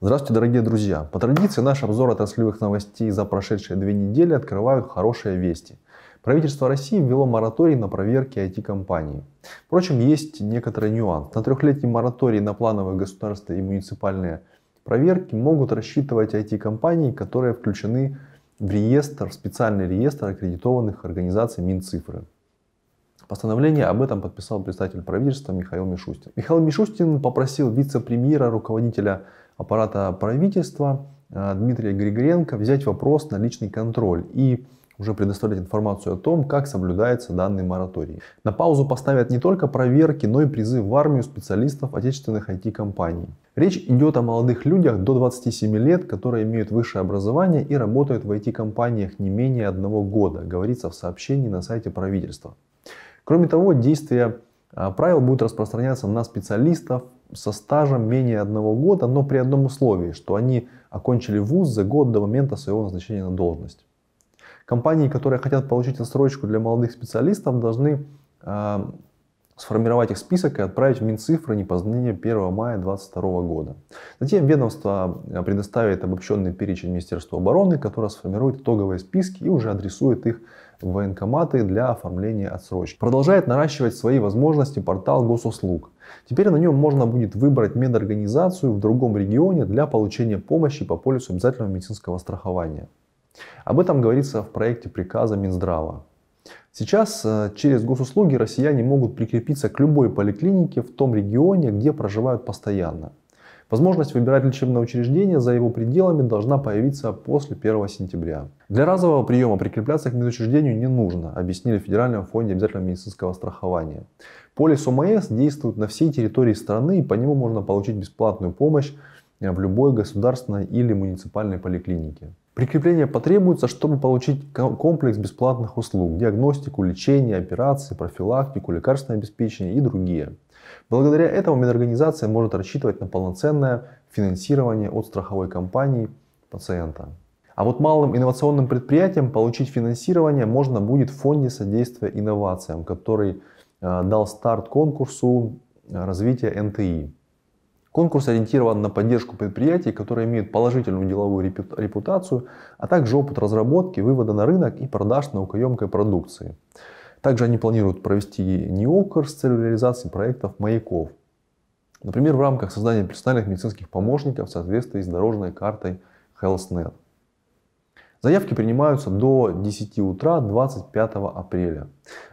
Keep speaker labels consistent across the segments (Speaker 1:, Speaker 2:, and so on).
Speaker 1: Здравствуйте, дорогие друзья! По традиции наш обзор отраслевых новостей за прошедшие две недели открывают хорошие вести. Правительство России ввело мораторий на проверки IT-компаний. Впрочем, есть некоторый нюанс. На трехлетний мораторий на плановые государства и муниципальные проверки могут рассчитывать IT-компании, которые включены в реестр, в специальный реестр аккредитованных организаций Минцифры. Постановление об этом подписал представитель правительства Михаил Мишустин. Михаил Мишустин попросил вице-премьера, руководителя аппарата правительства э, Дмитрия Григоренко взять вопрос на личный контроль и уже предоставлять информацию о том, как соблюдается данный мораторий. На паузу поставят не только проверки, но и призыв в армию специалистов отечественных IT-компаний. Речь идет о молодых людях до 27 лет, которые имеют высшее образование и работают в IT-компаниях не менее одного года, говорится в сообщении на сайте правительства. Кроме того, действия э, правил будут распространяться на специалистов, со стажем менее одного года, но при одном условии, что они окончили вуз за год до момента своего назначения на должность. Компании, которые хотят получить отсрочку для молодых специалистов, должны а, сформировать их список и отправить в Минцифры не позднее 1 мая 2022 года. Затем ведомство э, предоставит обобщенный перечень Министерства обороны, которое сформирует итоговые списки и уже адресует их в военкоматы для оформления отсрочки. Продолжает наращивать свои возможности портал госуслуг. Теперь на нем можно будет выбрать медорганизацию в другом регионе для получения помощи по полису обязательного медицинского страхования. Об этом говорится в проекте приказа Минздрава. Сейчас э, через госуслуги россияне могут прикрепиться к любой поликлинике в том регионе, где проживают постоянно. Возможность выбирать лечебное учреждение за его пределами должна появиться после 1 сентября. Для разового приема прикрепляться к медучреждению не нужно, объяснили в Федеральном фонде обязательного медицинского страхования. Полис ОМС действует на всей территории страны и по нему можно получить бесплатную помощь э, в любой государственной или муниципальной поликлинике. Прикрепление потребуется, чтобы получить комплекс бесплатных услуг, диагностику, лечение, операции, профилактику, лекарственное обеспечение и другие. Благодаря этому медорганизация может рассчитывать на полноценное финансирование от страховой компании пациента. А вот малым инновационным предприятиям получить финансирование можно будет в фонде содействия инновациям, который э, дал старт конкурсу э, развития НТИ. Конкурс ориентирован на поддержку предприятий, которые имеют положительную деловую репутацию, а также опыт разработки, вывода на рынок и продаж наукоемкой продукции. Также они планируют провести НИОКР с целью реализации проектов «Маяков». Например, в рамках создания персональных медицинских помощников в соответствии с дорожной картой HealthNet. Заявки принимаются до 10 утра 25 апреля.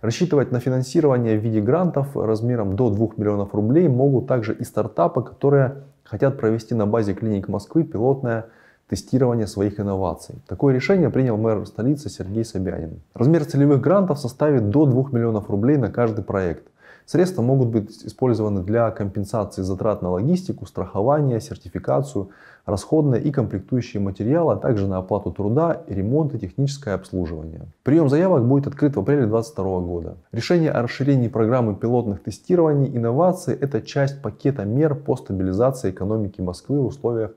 Speaker 1: Рассчитывать на финансирование в виде грантов размером до 2 миллионов рублей могут также и стартапы, которые хотят провести на базе клиник Москвы пилотное тестирование своих инноваций. Такое решение принял мэр столицы Сергей Собянин. Размер целевых грантов составит до 2 миллионов рублей на каждый проект – Средства могут быть использованы для компенсации затрат на логистику, страхование, сертификацию, расходные и комплектующие материалы, а также на оплату труда, ремонт и техническое обслуживание. Прием заявок будет открыт в апреле 2022 года. Решение о расширении программы пилотных тестирований инноваций – это часть пакета мер по стабилизации экономики Москвы в условиях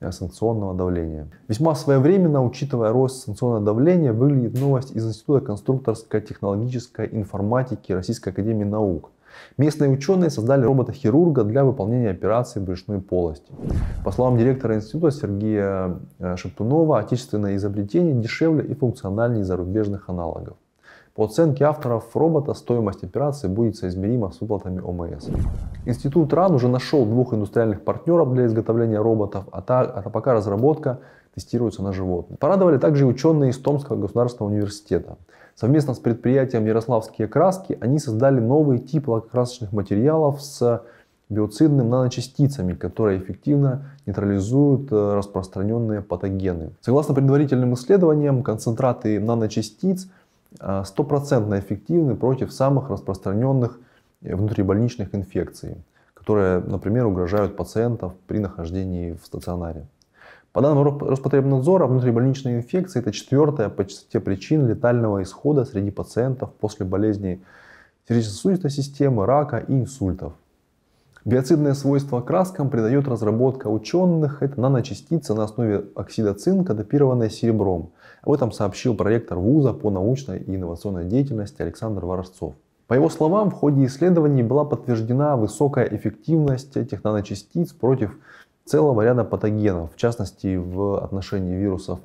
Speaker 1: Э, санкционного давления. Весьма своевременно, учитывая рост санкционного давления, выглядит новость из Института конструкторской технологической информатики Российской Академии Наук. Местные ученые создали робота-хирурга для выполнения операции брюшной полости. По словам директора института Сергея э, Шептунова, отечественное изобретение дешевле и функциональнее зарубежных аналогов. По оценке авторов робота стоимость операции будет соизмерима с выплатами ОМС. Институт РАН уже нашел двух индустриальных партнеров для изготовления роботов, а, та, а пока разработка тестируется на животных. Порадовали также ученые из Томского государственного университета. Совместно с предприятием Ярославские краски они создали новый тип лакокрасочных материалов с биоцидным наночастицами, которые эффективно нейтрализуют э, распространенные патогены. Согласно предварительным исследованиям, концентраты наночастиц Э, стопроцентно эффективны против самых распространенных э, внутрибольничных инфекций, которые, например, угрожают пациентов при нахождении в стационаре. По данным Роспотребнадзора, внутрибольничные инфекции – это четвертая по частоте причин летального исхода среди пациентов после болезней сердечно-сосудистой системы, рака и инсультов. Биоцидные свойства краскам придает разработка ученых. Это наночастица на основе оксида цинка, датированная серебром – об этом сообщил проректор вуза по научной и инновационной деятельности Александр Ворожцов. По его словам, в ходе исследований была подтверждена высокая эффективность этих наночастиц против целого ряда патогенов, в частности в отношении вирусов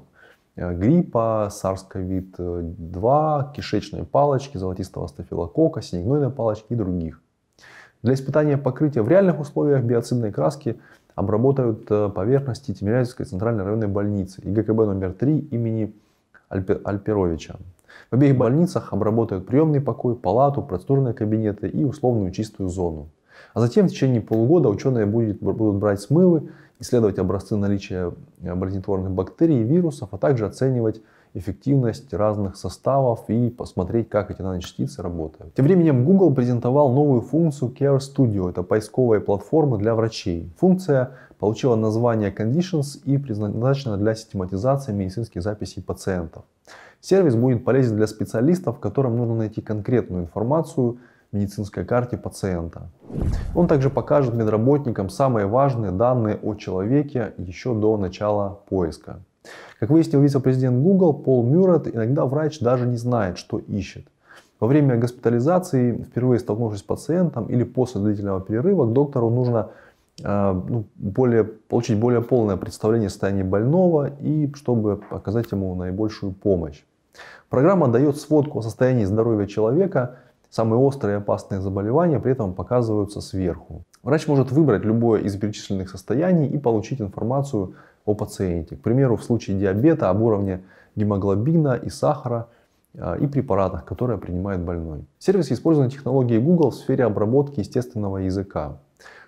Speaker 1: э, гриппа, SARS-CoV-2, кишечной палочки, золотистого стафилокока, синегнойной палочки и других. Для испытания покрытия в реальных условиях биоцидной краски обработают э, поверхности Тимирязевской центральной районной больницы и ГКБ номер 3 имени Альпи, Альперовича. В обеих больницах обработают приемный покой, палату, просторные кабинеты и условную чистую зону. А затем в течение полугода ученые будет, будут брать смывы, исследовать образцы наличия болезнетворных бактерий и вирусов, а также оценивать эффективность разных составов и посмотреть, как эти наночастицы работают. Тем временем Google презентовал новую функцию Care Studio. Это поисковая платформа для врачей. Функция получила название Conditions и предназначена для систематизации медицинских записей пациентов. Сервис будет полезен для специалистов, которым нужно найти конкретную информацию в медицинской карте пациента. Он также покажет медработникам самые важные данные о человеке еще до начала поиска. Как выяснил вице-президент Google Пол Мюррет, иногда врач даже не знает, что ищет. Во время госпитализации, впервые столкнувшись с пациентом или после длительного перерыва, к доктору нужно э, ну, более, получить более полное представление о состоянии больного и чтобы оказать ему наибольшую помощь. Программа дает сводку о состоянии здоровья человека, самые острые и опасные заболевания при этом показываются сверху. Врач может выбрать любое из перечисленных состояний и получить информацию о пациенте. К примеру, в случае диабета об уровне гемоглобина и сахара а, и препаратах, которые принимает больной. Сервис использует технологии Google в сфере обработки естественного языка.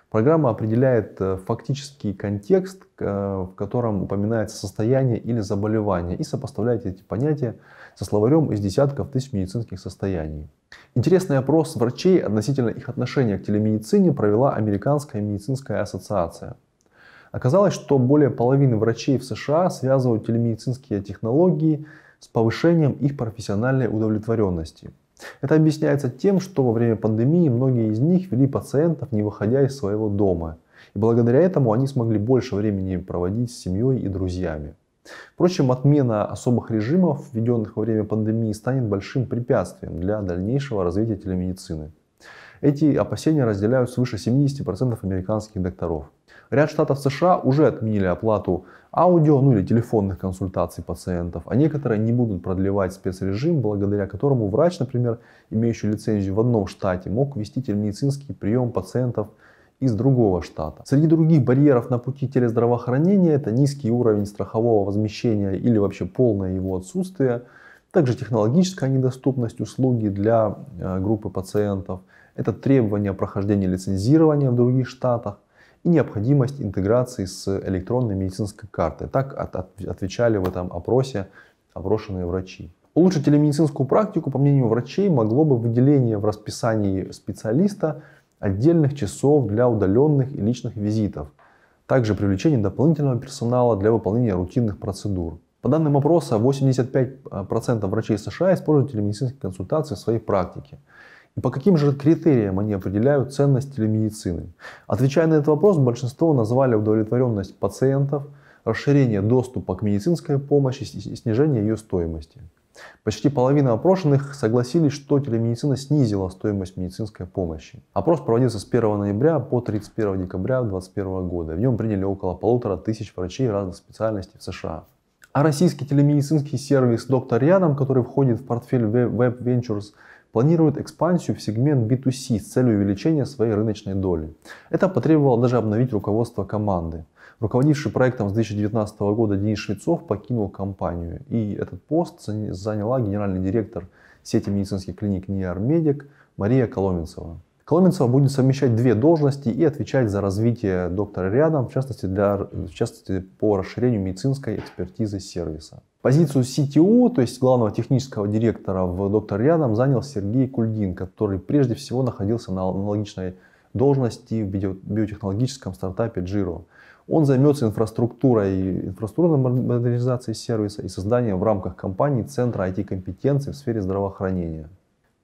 Speaker 1: Программа определяет э, фактический контекст, э, в котором упоминается состояние или заболевание, и сопоставляет эти понятия со словарем из десятков тысяч медицинских состояний. Интересный опрос врачей относительно их отношения к телемедицине провела Американская медицинская ассоциация. Оказалось, что более половины врачей в США связывают телемедицинские технологии с повышением их профессиональной удовлетворенности. Это объясняется тем, что во время пандемии многие из них вели пациентов, не выходя из своего дома. И благодаря этому они смогли больше времени проводить с семьей и друзьями. Впрочем, отмена особых режимов, введенных во время пандемии, станет большим препятствием для дальнейшего развития телемедицины. Эти опасения разделяют свыше 70% американских докторов. Ряд штатов США уже отменили оплату аудио, ну или телефонных консультаций пациентов, а некоторые не будут продлевать спецрежим, благодаря которому врач, например, имеющий лицензию в одном штате, мог вести телемедицинский прием пациентов из другого штата. Среди других барьеров на пути телездравоохранения это низкий уровень страхового возмещения или вообще полное его отсутствие, также технологическая недоступность услуги для э, группы пациентов, это требования прохождения лицензирования в других штатах, и необходимость интеграции с электронной медицинской картой. Так от, от, отвечали в этом опросе опрошенные врачи. Улучшить телемедицинскую практику, по мнению врачей, могло бы выделение в расписании специалиста отдельных часов для удаленных и личных визитов, также привлечение дополнительного персонала для выполнения рутинных процедур. По данным опроса, 85% э, врачей США используют телемедицинские консультации в своей практике. По каким же критериям они определяют ценность телемедицины? Отвечая на этот вопрос, большинство назвали удовлетворенность пациентов, расширение доступа к медицинской помощи и снижение ее стоимости. Почти половина опрошенных согласились, что телемедицина снизила стоимость медицинской помощи. Опрос проводился с 1 ноября по 31 декабря 2021 года. В нем приняли около полутора тысяч врачей разных специальностей в США. А российский телемедицинский сервис «Доктор Рядом», который входит в портфель Web Ventures – планирует экспансию в сегмент B2C с целью увеличения своей рыночной доли. Это потребовало даже обновить руководство команды. Руководивший проектом с 2019 года Денис Швецов покинул компанию, и этот пост заняла генеральный директор сети медицинских клиник Ниармедик Мария Коломенцева. Коломенцева будет совмещать две должности и отвечать за развитие доктора рядом, в частности, для, в частности по расширению медицинской экспертизы сервиса. Позицию CTO, то есть главного технического директора в «Доктор рядом» занял Сергей Кульгин, который прежде всего находился на аналогичной должности в биотехнологическом стартапе Джиро. Он займется инфраструктурой, инфраструктурной модернизацией сервиса и созданием в рамках компании центра IT-компетенций в сфере здравоохранения.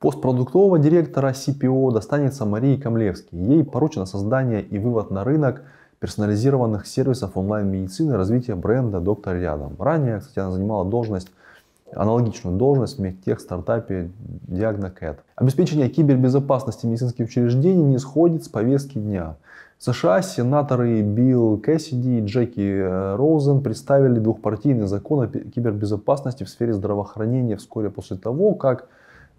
Speaker 1: Пост продуктового директора CPO достанется Марии Камлевской. Ей поручено создание и вывод на рынок – персонализированных сервисов онлайн-медицины, развития бренда «Доктор рядом». Ранее, кстати, она занимала должность аналогичную должность в медтех стартапе DiagnoCat. Обеспечение кибербезопасности медицинских учреждений не сходит с повестки дня. В США сенаторы Билл Кэссиди и Джеки э, Роузен представили двухпартийный закон о кибербезопасности в сфере здравоохранения вскоре после того, как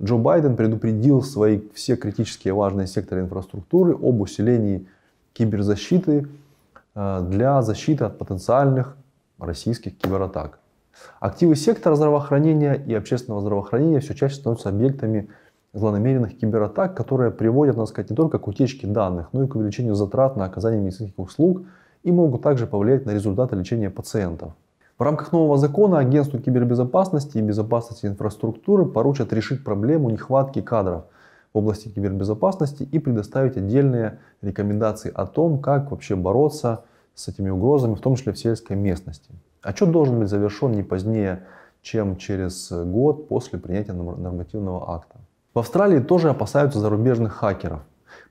Speaker 1: Джо Байден предупредил свои все критические важные секторы инфраструктуры об усилении киберзащиты Э, для защиты от потенциальных российских кибератак. Активы сектора здравоохранения и общественного здравоохранения все чаще становятся объектами злонамеренных кибератак, которые приводят, надо сказать, не только к утечке данных, но и к увеличению затрат на оказание медицинских услуг и могут также повлиять на результаты лечения пациентов. В рамках нового закона агентству кибербезопасности и безопасности инфраструктуры поручат решить проблему нехватки кадров в области кибербезопасности и предоставить отдельные рекомендации о том, как вообще бороться с этими угрозами, в том числе в сельской местности. Отчет должен быть завершен не позднее, чем через год после принятия нормативного акта. В Австралии тоже опасаются зарубежных хакеров.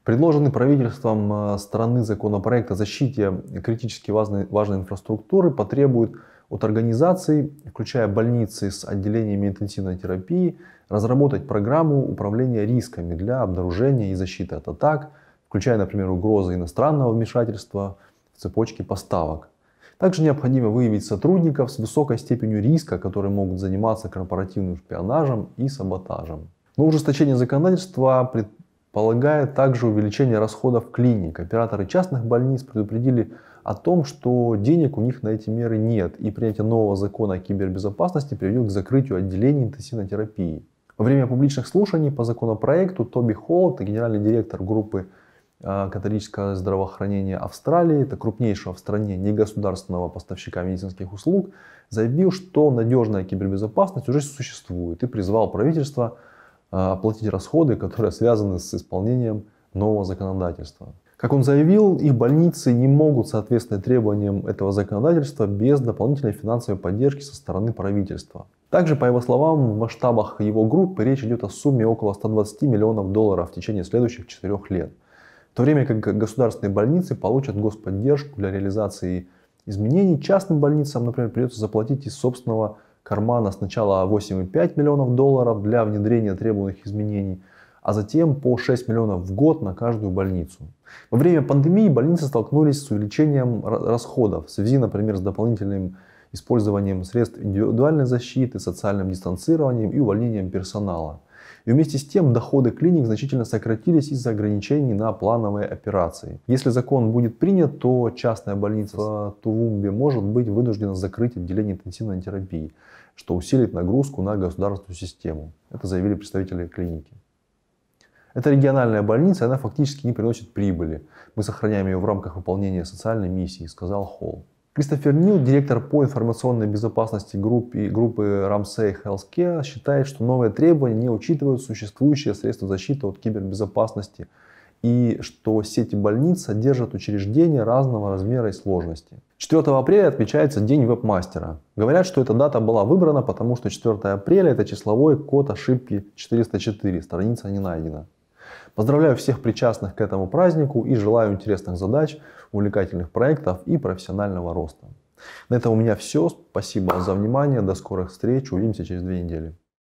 Speaker 1: Предложенный правительством э, страны законопроект о защите критически важной, важной инфраструктуры потребует от организаций, включая больницы с отделениями интенсивной терапии, разработать программу управления рисками для обнаружения и защиты от атак, включая, например, угрозы иностранного вмешательства в цепочке поставок. Также необходимо выявить сотрудников с высокой степенью риска, которые могут заниматься корпоративным шпионажем и саботажем. Но ужесточение законодательства полагая также увеличение расходов клиник. Операторы частных больниц предупредили о том, что денег у них на эти меры нет, и принятие нового закона о кибербезопасности приведет к закрытию отделений интенсивной терапии. Во время публичных слушаний по законопроекту Тоби Холт, генеральный директор группы э, католического здравоохранения Австралии, это крупнейшего в стране негосударственного поставщика медицинских услуг, заявил, что надежная кибербезопасность уже существует и призвал правительство а, оплатить расходы, которые связаны с исполнением нового законодательства. Как он заявил, их больницы не могут соответствовать требованиям этого законодательства без дополнительной финансовой поддержки со стороны правительства. Также, по его словам, в масштабах его группы речь идет о сумме около 120 миллионов долларов в течение следующих четырех лет, в то время как государственные больницы получат господдержку для реализации изменений, частным больницам, например, придется заплатить из собственного кармана сначала 8,5 миллионов долларов для внедрения требуемых изменений, а затем по 6 миллионов в год на каждую больницу. Во время пандемии больницы столкнулись с увеличением расходов в связи, например, с дополнительным использованием средств индивидуальной защиты, социальным дистанцированием и увольнением персонала – и вместе с тем доходы клиник значительно сократились из-за ограничений на плановые операции. Если закон будет принят, то частная больница в Тувумбе может быть вынуждена закрыть отделение интенсивной терапии, что усилит нагрузку на государственную систему. Это заявили представители клиники. Это региональная больница, она фактически не приносит прибыли. Мы сохраняем ее в рамках выполнения социальной миссии, сказал Холл. Кристофер Нил, директор по информационной безопасности групп группы Ramsey Healthcare, считает, что новые требования не учитывают существующие средства защиты от кибербезопасности и что сети больниц содержат учреждения разного размера и сложности. 4 апреля отмечается День вебмастера. Говорят, что эта дата была выбрана, потому что 4 апреля это числовой код ошибки 404, страница не найдена. Поздравляю всех причастных к этому празднику и желаю интересных задач, увлекательных проектов и профессионального роста. На этом у меня все. Спасибо за внимание. До скорых встреч. Увидимся через две недели.